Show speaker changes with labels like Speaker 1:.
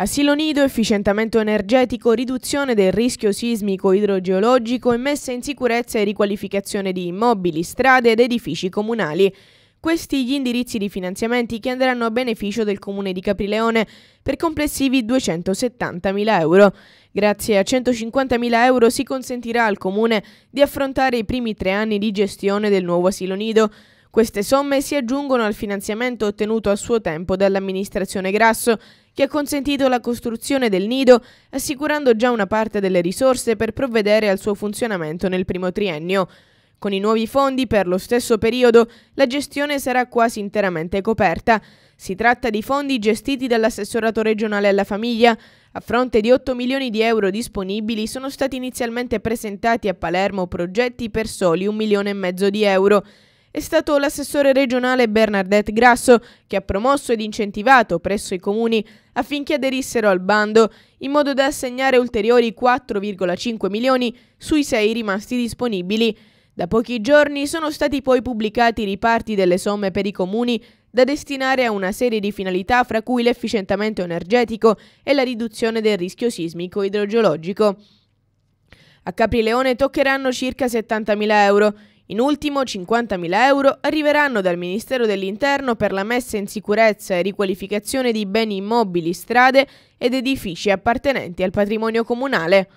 Speaker 1: Asilo nido, efficientamento energetico, riduzione del rischio sismico idrogeologico e messa in sicurezza e riqualificazione di immobili, strade ed edifici comunali. Questi gli indirizzi di finanziamenti che andranno a beneficio del comune di Caprileone per complessivi 270.000 euro. Grazie a 150.000 euro si consentirà al comune di affrontare i primi tre anni di gestione del nuovo asilo nido. Queste somme si aggiungono al finanziamento ottenuto a suo tempo dall'amministrazione Grasso che ha consentito la costruzione del nido, assicurando già una parte delle risorse per provvedere al suo funzionamento nel primo triennio. Con i nuovi fondi per lo stesso periodo la gestione sarà quasi interamente coperta. Si tratta di fondi gestiti dall'assessorato regionale alla famiglia. A fronte di 8 milioni di euro disponibili sono stati inizialmente presentati a Palermo progetti per soli un milione e mezzo di euro è stato l'assessore regionale Bernardette Grasso che ha promosso ed incentivato presso i comuni affinché aderissero al bando in modo da assegnare ulteriori 4,5 milioni sui 6 rimasti disponibili. Da pochi giorni sono stati poi pubblicati i riparti delle somme per i comuni da destinare a una serie di finalità fra cui l'efficientamento energetico e la riduzione del rischio sismico idrogeologico. A Caprileone toccheranno circa 70.000 euro, in ultimo 50.000 euro arriveranno dal Ministero dell'Interno per la messa in sicurezza e riqualificazione di beni immobili, strade ed edifici appartenenti al patrimonio comunale.